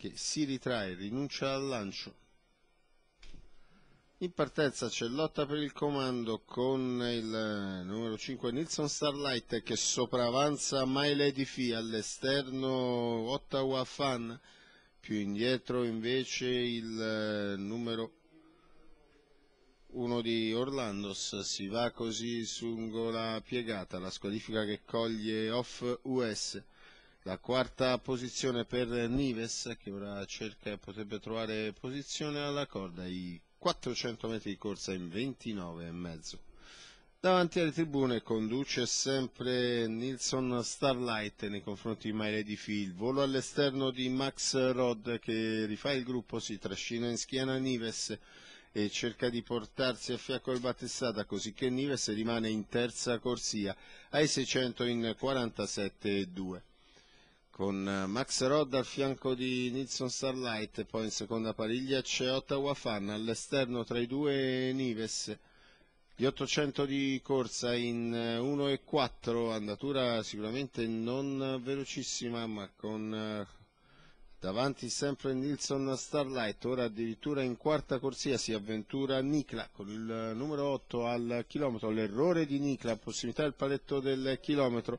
che si ritrae e rinuncia al lancio. In partenza c'è lotta per il comando con il eh, numero 5 Nilsson Starlight che sopravanza My Lady Fee all'esterno Ottawa Fan, più indietro invece il eh, numero 1 di Orlandos, si va così su un'gola piegata, la squalifica che coglie off US. La quarta posizione per Nives che ora cerca e potrebbe trovare posizione alla corda, i 400 metri di corsa in 29,5. Davanti alle tribune conduce sempre Nilsson Starlight nei confronti di My Lady Phil. Volo all'esterno di Max Rod che rifà il gruppo, si trascina in schiena Nives e cerca di portarsi a fianco al battistrada così che Nives rimane in terza corsia ai 600 in 47,2 con eh, Max Rod al fianco di Nilsson Starlight, poi in seconda pariglia c'è Ottawa Fan all'esterno tra i due Nives. Gli 800 di corsa in 1 eh, e 4, andatura sicuramente non velocissima ma con eh, davanti sempre Nilsson Starlight, ora addirittura in quarta corsia si avventura Nicla con il numero 8 al chilometro, l'errore di Nicla a prossimità del paletto del chilometro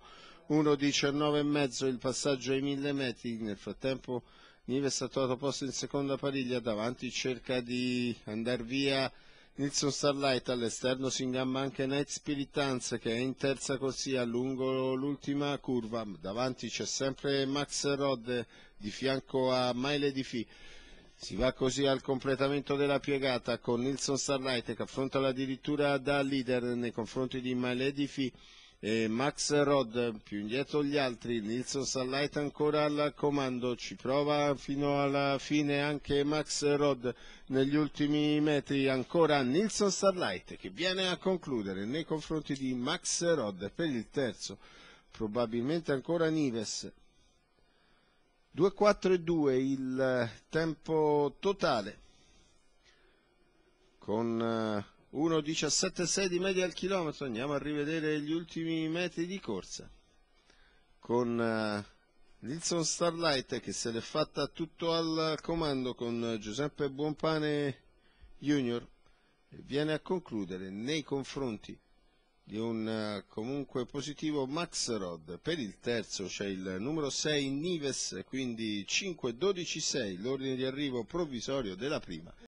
1.19,5 il passaggio ai 1000 metri, nel frattempo Nives ha trovato posto in seconda pariglia, davanti cerca di andare via Nilsson Starlight, all'esterno si ingamma anche Night Spiritance che è in terza corsia lungo l'ultima curva, davanti c'è sempre Max Rod di fianco a Maile Di Fi. Si va così al completamento della piegata con Nilsson Starlight che affronta addirittura da leader nei confronti di Maile Di Fi e Max Rod più indietro gli altri, Nilsson Sallight ancora al comando, ci prova fino alla fine anche Max Rod negli ultimi metri, ancora Nilsson Sallight che viene a concludere nei confronti di Max Rod per il terzo, probabilmente ancora Nives. 2-4-2 il tempo totale con eh, 1.17.6 di media al chilometro, andiamo a rivedere gli ultimi metri di corsa con uh, Nilsson Starlight che se l'è fatta tutto al comando con Giuseppe Buonpane Junior e viene a concludere nei confronti di un uh, comunque positivo Max Rod per il terzo c'è il numero 6 Nives quindi 5-12-6 l'ordine di arrivo provvisorio della prima